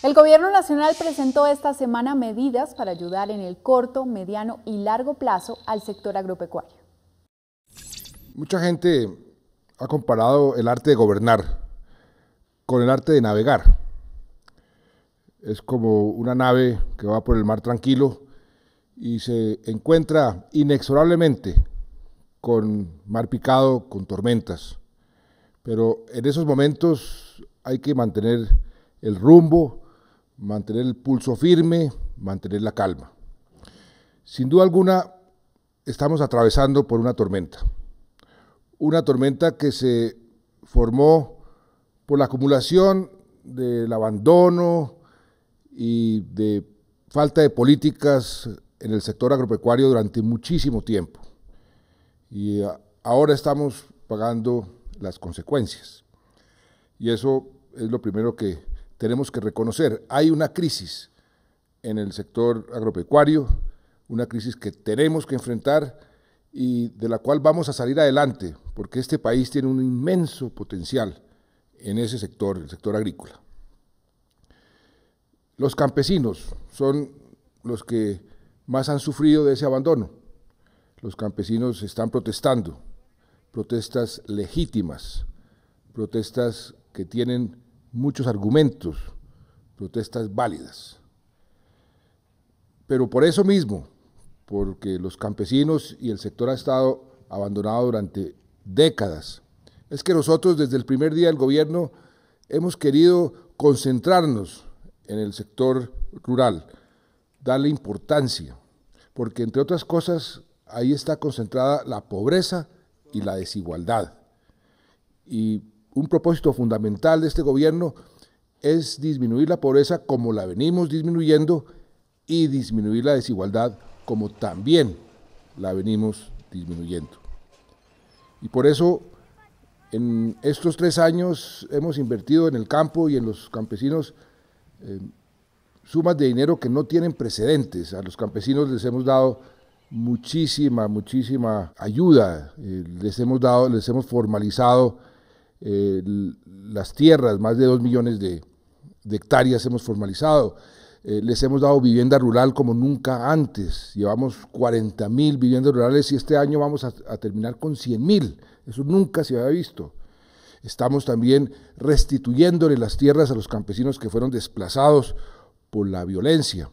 El Gobierno Nacional presentó esta semana medidas para ayudar en el corto, mediano y largo plazo al sector agropecuario. Mucha gente ha comparado el arte de gobernar con el arte de navegar. Es como una nave que va por el mar tranquilo y se encuentra inexorablemente con mar picado, con tormentas. Pero en esos momentos hay que mantener el rumbo, mantener el pulso firme, mantener la calma. Sin duda alguna, estamos atravesando por una tormenta. Una tormenta que se formó por la acumulación del abandono y de falta de políticas en el sector agropecuario durante muchísimo tiempo. Y ah, ahora estamos pagando las consecuencias. Y eso es lo primero que tenemos que reconocer. Hay una crisis en el sector agropecuario, una crisis que tenemos que enfrentar y de la cual vamos a salir adelante, porque este país tiene un inmenso potencial en ese sector, el sector agrícola. Los campesinos son los que más han sufrido de ese abandono. Los campesinos están protestando, protestas legítimas, protestas que tienen muchos argumentos, protestas válidas. Pero por eso mismo, porque los campesinos y el sector ha estado abandonado durante décadas, es que nosotros desde el primer día del gobierno hemos querido concentrarnos en el sector rural, darle importancia, porque entre otras cosas ahí está concentrada la pobreza y la desigualdad. Y un propósito fundamental de este gobierno es disminuir la pobreza como la venimos disminuyendo y disminuir la desigualdad como también la venimos disminuyendo. Y por eso en estos tres años hemos invertido en el campo y en los campesinos eh, sumas de dinero que no tienen precedentes. A los campesinos les hemos dado muchísima, muchísima ayuda. Eh, les hemos dado, les hemos formalizado eh, las tierras, más de 2 millones de, hectáreas hemos formalizado. Eh, les hemos dado vivienda rural como nunca antes. Llevamos 40 mil viviendas rurales y este año vamos a, a terminar con 100 mil. Eso nunca se había visto. Estamos también restituyéndole las tierras a los campesinos que fueron desplazados por la violencia.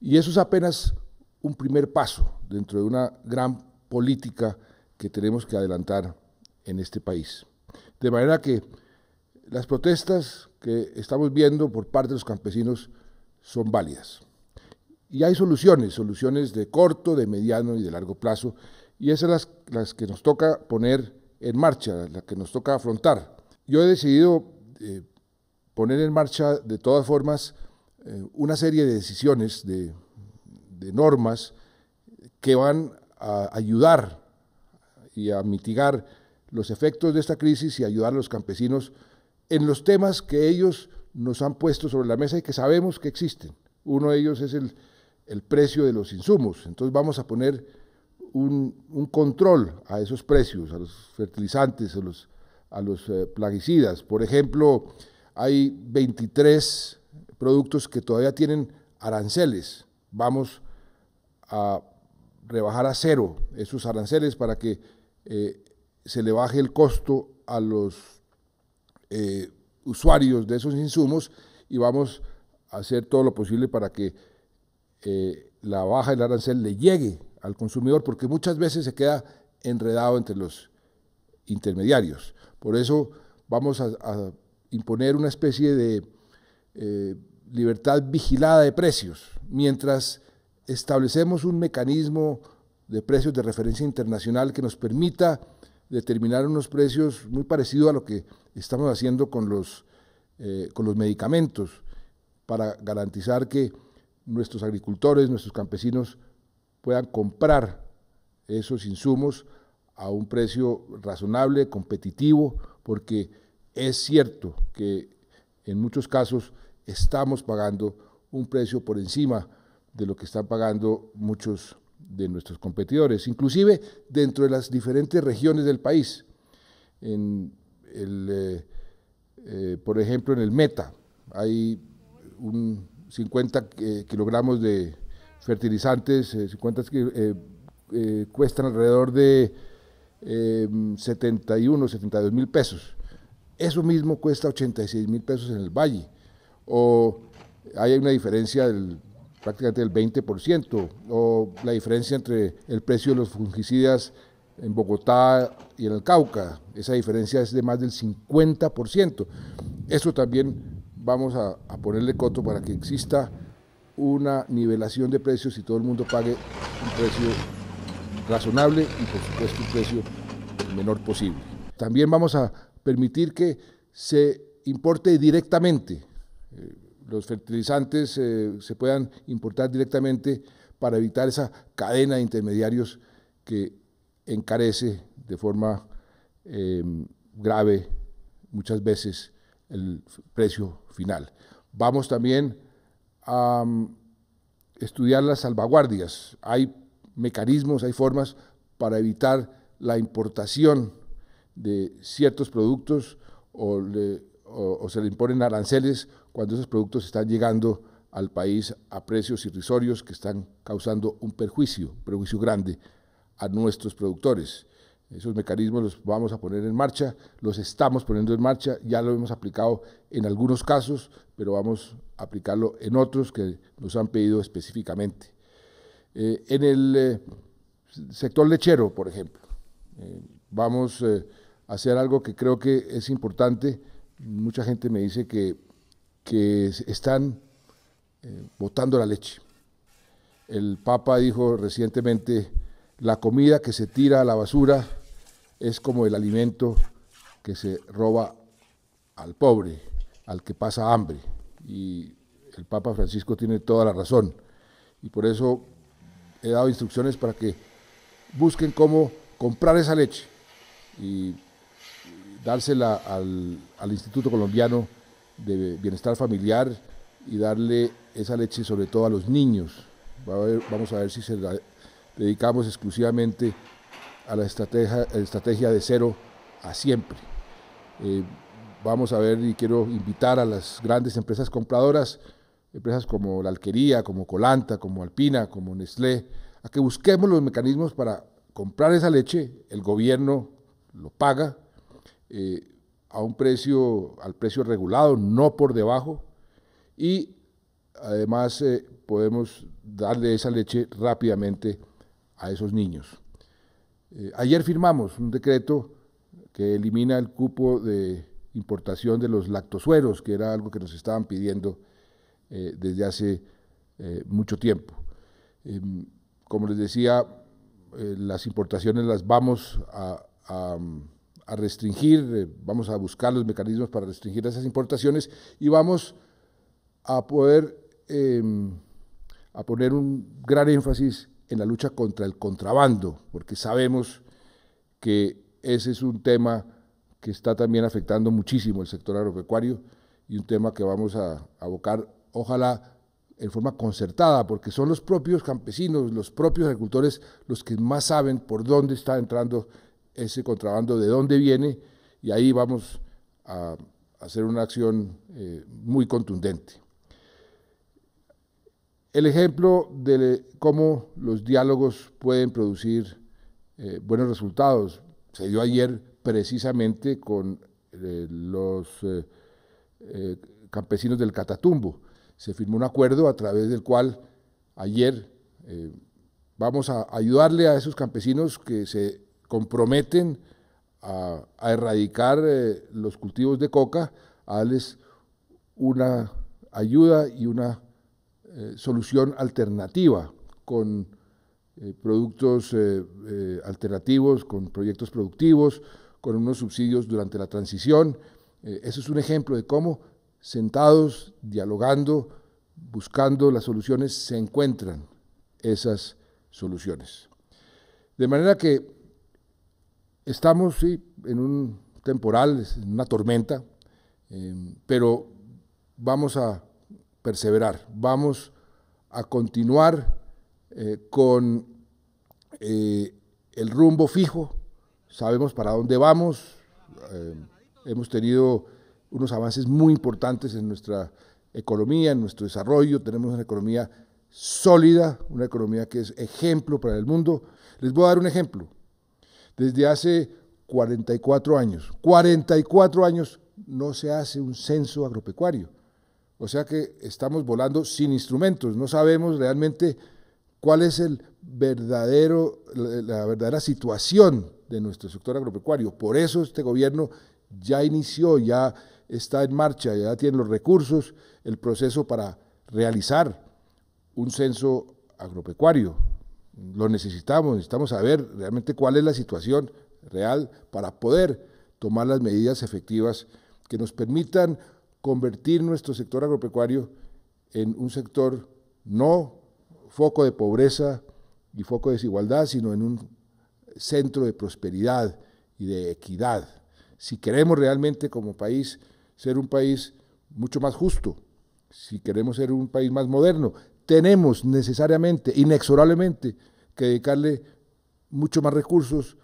Y eso es apenas un primer paso dentro de una gran política que tenemos que adelantar en este país. De manera que las protestas que estamos viendo por parte de los campesinos son válidas. Y hay soluciones, soluciones de corto, de mediano y de largo plazo, y esas las, las que nos toca poner en marcha, las que nos toca afrontar. Yo he decidido eh, poner en marcha, de todas formas, eh, una serie de decisiones, de, de normas que van a ayudar y a mitigar los efectos de esta crisis y ayudar a los campesinos en los temas que ellos nos han puesto sobre la mesa y que sabemos que existen. Uno de ellos es el, precio de los insumos. Entonces vamos a poner un, control a esos precios, a los fertilizantes, a los, a los eh, plaguicidas. Por ejemplo, hay 23 productos que todavía tienen aranceles. Vamos a rebajar a cero esos aranceles para que eh, se le baje el costo a los eh, usuarios de esos insumos y vamos a hacer todo lo posible para que eh, la baja del arancel le llegue al consumidor, porque muchas veces se queda enredado entre los intermediarios. Por eso vamos a, imponer una especie de eh, libertad vigilada de precios, mientras establecemos un mecanismo de precios de referencia internacional que nos permita determinar unos precios muy parecidos a lo que estamos haciendo con los, eh, con los medicamentos, para garantizar que nuestros agricultores, nuestros campesinos puedan comprar esos insumos a un precio razonable, competitivo, porque es cierto que en muchos casos estamos pagando un precio por encima de lo que están pagando muchos de nuestros competidores, inclusive dentro de las diferentes regiones del país. Eh, eh, por ejemplo, en el Meta hay 50 eh, kilogramos de fertilizantes, 50 cuestan alrededor de 71, em, 72 mil pesos. Eso mismo cuesta 86 mil pesos en el Valle. O hay una diferencia del prácticamente el 20%, o la diferencia entre el precio de los fungicidas en Bogotá y en el Cauca. Esa diferencia es de más del 50%. Eso también vamos a, ponerle coto para que exista una nivelación de precios y todo el mundo pague un precio razonable y por supuesto un precio menor posible. También vamos a permitir que se importe directamente. Eh, los fertilizantes eh, se puedan importar directamente para evitar esa cadena de intermediarios que encarece de forma em, grave muchas veces el precio final. Vamos también a mm, estudiar las salvaguardias. Hay mecanismos, hay formas para evitar la importación de ciertos productos o de o, se le imponen aranceles cuando esos productos están llegando al país a precios irrisorios que están causando un perjuicio, un perjuicio grande a nuestros productores. Esos mecanismos los vamos a poner en marcha, los estamos poniendo en marcha, ya lo hemos aplicado en algunos casos, pero vamos a aplicarlo en otros que nos han pedido específicamente. Eh, en el eh, sector lechero, por ejemplo, eh, vamos a hacer algo que creo que es importante mucha gente me dice que, están eh, botando la leche. El Papa dijo recientemente, la comida que se tira a la basura es como el alimento que se roba al pobre, al que pasa hambre. Y el Papa Francisco tiene toda la razón. Y por eso he dado instrucciones para que busquen cómo comprar esa leche. Y dársela al, Instituto Colombiano de Bienestar Familiar y darle esa leche sobre todo a los niños. vamos a ver si se la dedicamos exclusivamente a la estrategia, de cero a siempre. Eh, vamos a ver y quiero invitar a las grandes empresas compradoras, empresas como la Alquería, como Colanta, como Alpina, como Nestlé, a que busquemos los mecanismos para comprar esa leche, el gobierno lo paga, eh, a un precio, al precio regulado, no por debajo, y además eh, podemos darle esa leche rápidamente a esos niños. Eh, ayer firmamos un decreto que elimina el cupo de importación de los lactosueros, que era algo que nos estaban pidiendo desde hace mucho tiempo. Em, como les decía, las importaciones las vamos a, a restringir, vamos a buscar los mecanismos para restringir esas importaciones y vamos a poder em, a poner un gran énfasis en la lucha contra el contrabando, porque sabemos que ese es un tema que está también afectando muchísimo el sector agropecuario y un tema que vamos a abocar, ojalá, en forma concertada, porque son los propios campesinos, los propios agricultores, los que más saben por dónde está entrando ese contrabando de dónde viene y ahí vamos a hacer una acción eh, muy contundente. El ejemplo de cómo los diálogos pueden producir eh, buenos resultados se dio ayer precisamente con eh, los campesinos del Catatumbo. Se firmó un acuerdo a través del cual ayer vamos a ayudarle a esos campesinos que se comprometen a, erradicar eh, los cultivos de coca, a darles una ayuda y una eh, solución alternativa con eh, productos alternativos, con proyectos productivos, con unos subsidios durante la transición. eso es un ejemplo de cómo sentados, dialogando, buscando las soluciones, se encuentran esas soluciones. De manera que Estamos, sí, en un temporal, en una tormenta, em, pero vamos a perseverar, vamos a continuar eh, con eh, el rumbo fijo, sabemos para dónde vamos, em, hemos tenido unos avances muy importantes en nuestra economía, en nuestro desarrollo, tenemos una economía sólida, una economía que es ejemplo para el mundo. Les voy a dar un ejemplo desde hace 44 años. 44 años no se hace un censo agropecuario. O sea que estamos volando sin instrumentos, no sabemos realmente cuál es el verdadero, la verdadera situación de nuestro sector agropecuario. Por eso este gobierno ya inició, ya está en marcha, ya tiene los recursos, el proceso para realizar un censo agropecuario, lo necesitamos, necesitamos saber realmente cuál es la situación real para poder tomar las medidas efectivas que nos permitan convertir nuestro sector agropecuario en un sector no foco de pobreza y foco de desigualdad, sino en un centro de prosperidad y de equidad. Si queremos realmente como país ser un país mucho más justo, si queremos ser un país más moderno, tenemos necesariamente, inexorablemente, que dedicarle mucho más recursos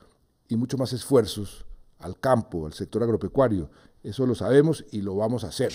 y mucho más esfuerzos al campo, al sector agropecuario. Eso lo sabemos y lo vamos a hacer.